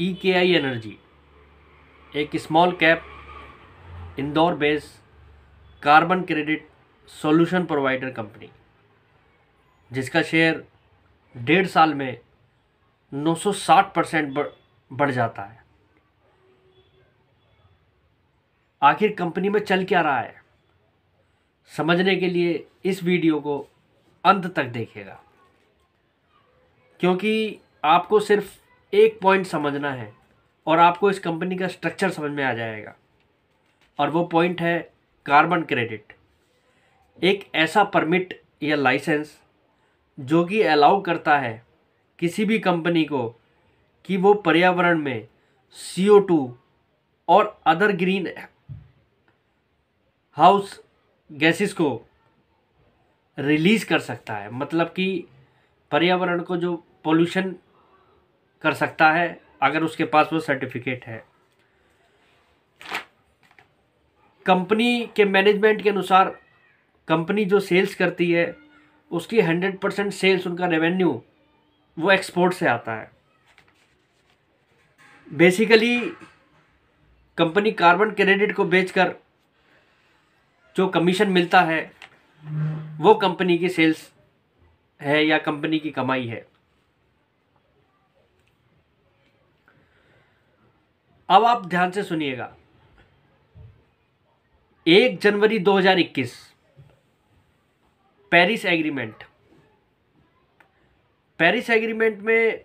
E K I energy एक small cap Indore base carbon credit solution provider company जिसका share डेढ़ साल में 960 परसेंट बढ़ जाता है आखिर कंपनी में चल क्या रहा है समझने के लिए इस वीडियो को अंत तक देखेगा क्योंकि आपको सिर्फ एक पॉइंट समझना है और आपको इस कंपनी का स्ट्रक्चर समझ में आ जाएगा और वो पॉइंट है कार्बन क्रेडिट एक ऐसा परमिट या लाइसेंस जो कि अलाउ करता है किसी भी कंपनी को कि वो पर्यावरण में सी और अदर ग्रीन हाउस गैसेस को रिलीज़ कर सकता है मतलब कि पर्यावरण को जो पोल्यूशन कर सकता है अगर उसके पास वो सर्टिफिकेट है कंपनी के मैनेजमेंट के अनुसार कंपनी जो सेल्स करती है उसकी हंड्रेड परसेंट सेल्स उनका रेवेन्यू वो एक्सपोर्ट से आता है बेसिकली कंपनी कार्बन क्रेडिट को बेचकर जो कमीशन मिलता है वो कंपनी की सेल्स है या कंपनी की कमाई है अब आप ध्यान से सुनिएगा एक जनवरी 2021 पेरिस एग्रीमेंट पेरिस एग्रीमेंट में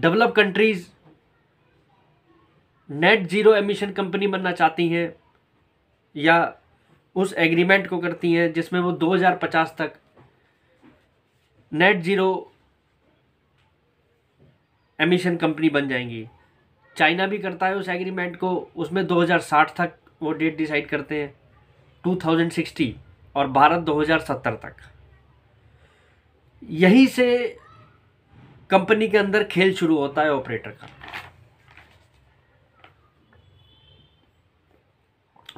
develop countries net zero emission company बनना चाहती हैं या उस एग्रीमेंट को करती हैं जिसमें वो 2050 तक नेट जीरो एमिशन कंपनी बन जाएंगी चाइना भी करता है उस एग्रीमेंट को उसमें 2060 तक वो डेट डिसाइड करते हैं 2060 और भारत 2070 तक यहीं से कंपनी के अंदर खेल शुरू होता है ऑपरेटर का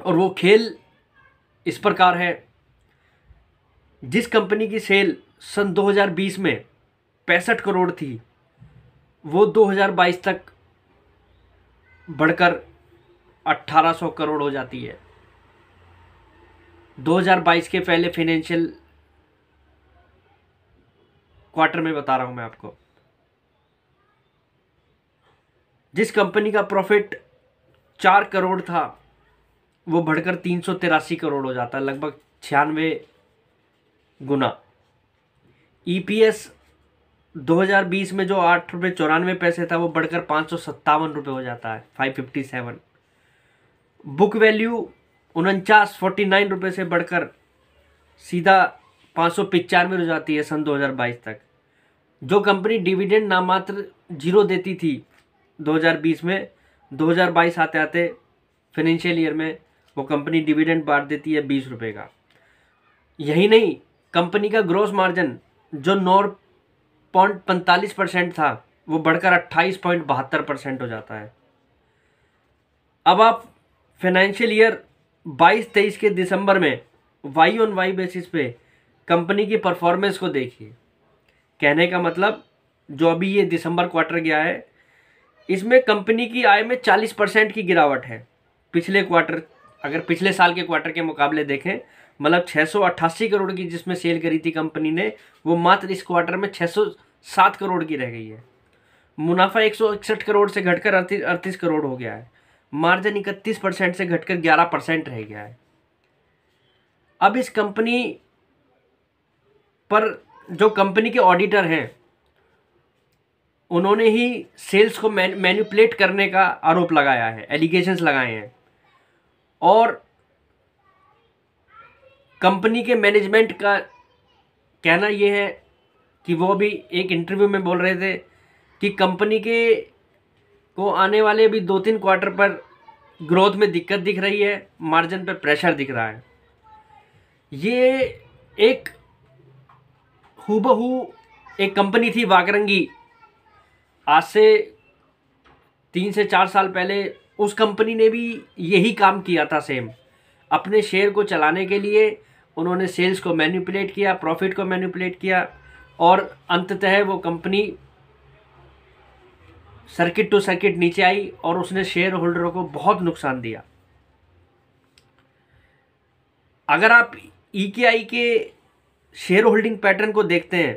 और वो खेल इस प्रकार है जिस कंपनी की सेल सन 2020 में पैंसठ करोड़ थी वो 2022 तक बढ़कर 1800 करोड़ हो जाती है 2022 के पहले फाइनेंशियल क्वार्टर में बता रहा हूं मैं आपको जिस कंपनी का प्रॉफिट चार करोड़ था वो बढ़कर तीन सौ तिरासी करोड़ हो जाता है लगभग छियानवे गुना ईपीएस e 2020 में जो आठ रुपये चौरानवे पैसे था वो बढ़कर पाँच सौ सत्तावन रुपये हो जाता है five fifty seven book value उनचास फोर्टी नाइन रुपये से बढ़कर सीधा पाँच सौ पचानवे हो जाती है सन 2022 तक जो कंपनी डिविडेंड नामात्र जीरो देती थी 2020 में 2022 आते आते फाइनेंशियल ईयर में वो कंपनी डिविडेंड बांट देती है बीस रुपये का यही नहीं कंपनी का ग्रोथ मार्जिन जो नौ पॉइंट पैंतालीस परसेंट था वो बढ़कर अट्ठाईस पॉइंट बहत्तर परसेंट हो जाता है अब आप फाइनेंशियल ईयर बाईस तेईस के दिसंबर में वाई ऑन वाई बेसिस पे कंपनी की परफॉर्मेंस को देखिए कहने का मतलब जो अभी ये दिसंबर क्वार्टर गया है इसमें कंपनी की आय में चालीस परसेंट की गिरावट है पिछले क्वार्टर अगर पिछले साल के क्वार्टर के मुकाबले देखें मतलब छः करोड़ की जिसमें सेल करी थी कंपनी ने वो मात्र इस क्वार्टर में छः करोड़ की रह गई है मुनाफा एक करोड़ से घटकर अड़तीस करोड़ हो गया है मार्जिन इकतीस परसेंट से घटकर ग्यारह परसेंट रह गया है अब इस कंपनी पर जो कंपनी के ऑडिटर हैं उन्होंने ही सेल्स को मैन्यूपलेट करने का आरोप लगाया है एलिगेशंस लगाए हैं और कंपनी के मैनेजमेंट का कहना यह है कि वो भी एक इंटरव्यू में बोल रहे थे कि कंपनी के को आने वाले भी दो तीन क्वार्टर पर ग्रोथ में दिक्कत दिख रही है मार्जिन पर प्रेशर दिख रहा है ये एक हूबहू एक कंपनी थी वाकरंगी आज से तीन से चार साल पहले उस कंपनी ने भी यही काम किया था सेम अपने शेयर को चलाने के लिए उन्होंने सेल्स को मैनिपुलेट किया प्रॉफिट को मैनिपुलेट किया और अंततः वो कंपनी सर्किट टू सर्किट नीचे आई और उसने शेयर होल्डरों को बहुत नुकसान दिया अगर आप ई के आई के शेयर होल्डिंग पैटर्न को देखते हैं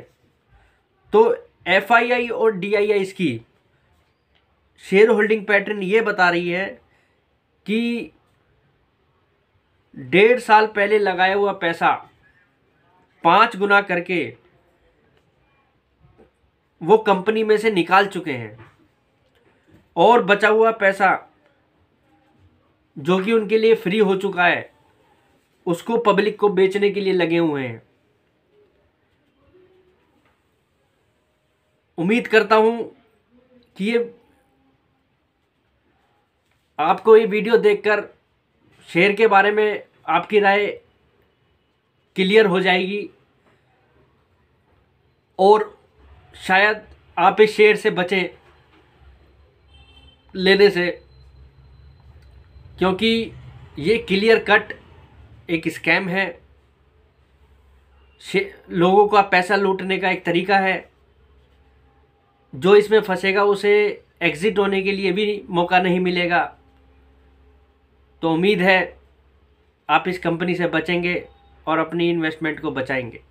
तो एफ आई आई और डी आई आई इसकी शेयर होल्डिंग पैटर्न ये बता रही है कि डेढ़ साल पहले लगाया हुआ पैसा पाँच गुना करके वो कंपनी में से निकाल चुके हैं और बचा हुआ पैसा जो कि उनके लिए फ्री हो चुका है उसको पब्लिक को बेचने के लिए लगे हुए हैं उम्मीद करता हूं कि ये आपको ये वीडियो देखकर शेयर के बारे में आपकी राय क्लियर हो जाएगी और शायद आप इस शेयर से बचें लेने से क्योंकि ये क्लियर कट एक स्कैम है लोगों का पैसा लूटने का एक तरीका है जो इसमें फंसेगा उसे एग्ज़िट होने के लिए भी मौका नहीं मिलेगा तो उम्मीद है आप इस कंपनी से बचेंगे और अपनी इन्वेस्टमेंट को बचाएंगे